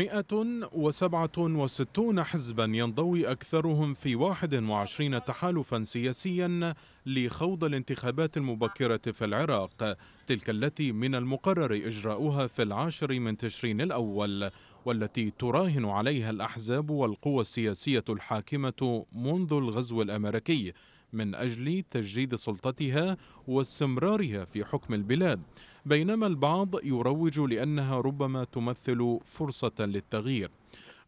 167 حزبا ينضوي أكثرهم في 21 تحالفا سياسيا لخوض الانتخابات المبكرة في العراق تلك التي من المقرر إجراؤها في العاشر من تشرين الأول والتي تراهن عليها الأحزاب والقوى السياسية الحاكمة منذ الغزو الأمريكي من أجل تجديد سلطتها واستمرارها في حكم البلاد بينما البعض يروج لأنها ربما تمثل فرصة للتغيير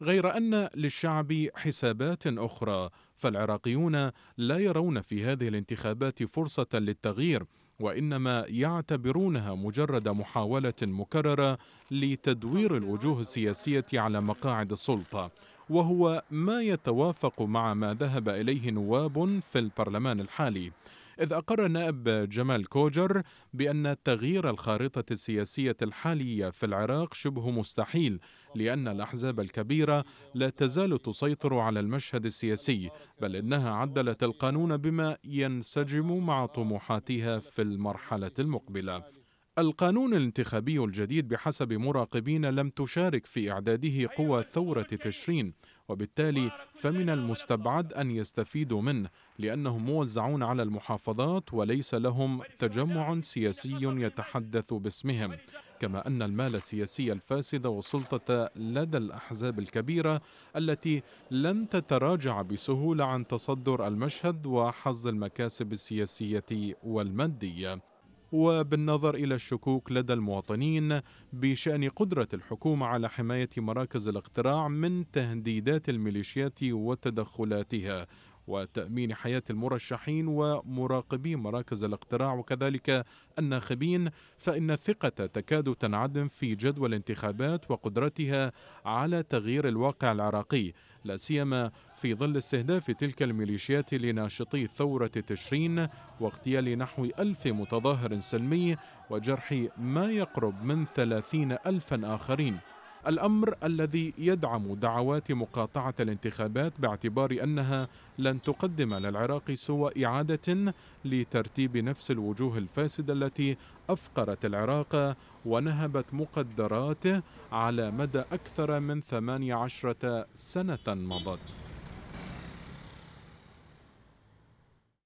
غير أن للشعب حسابات أخرى فالعراقيون لا يرون في هذه الانتخابات فرصة للتغيير وانما يعتبرونها مجرد محاوله مكرره لتدوير الوجوه السياسيه على مقاعد السلطه وهو ما يتوافق مع ما ذهب اليه نواب في البرلمان الحالي إذ أقر النائب جمال كوجر بأن تغيير الخارطة السياسية الحالية في العراق شبه مستحيل لأن الأحزاب الكبيرة لا تزال تسيطر على المشهد السياسي بل إنها عدلت القانون بما ينسجم مع طموحاتها في المرحلة المقبلة القانون الانتخابي الجديد بحسب مراقبين لم تشارك في إعداده قوى ثورة تشرين وبالتالي فمن المستبعد أن يستفيدوا منه لأنهم موزعون على المحافظات وليس لهم تجمع سياسي يتحدث باسمهم كما أن المال السياسي الفاسد والسلطة لدى الأحزاب الكبيرة التي لن تتراجع بسهولة عن تصدر المشهد وحظ المكاسب السياسية والمادية وبالنظر إلى الشكوك لدى المواطنين بشأن قدرة الحكومة على حماية مراكز الاقتراع من تهديدات الميليشيات وتدخلاتها وتأمين حياة المرشحين ومراقبي مراكز الاقتراع وكذلك الناخبين فإن الثقة تكاد تنعدم في جدوى الانتخابات وقدرتها على تغيير الواقع العراقي لا سيما في ظل استهداف تلك الميليشيات لناشطي ثورة تشرين واغتيال نحو ألف متظاهر سلمي وجرح ما يقرب من ثلاثين ألفا آخرين الأمر الذي يدعم دعوات مقاطعة الانتخابات باعتبار أنها لن تقدم للعراق سوى إعادة لترتيب نفس الوجوه الفاسدة التي أفقرت العراق ونهبت مقدراته على مدى أكثر من 18 سنة مضت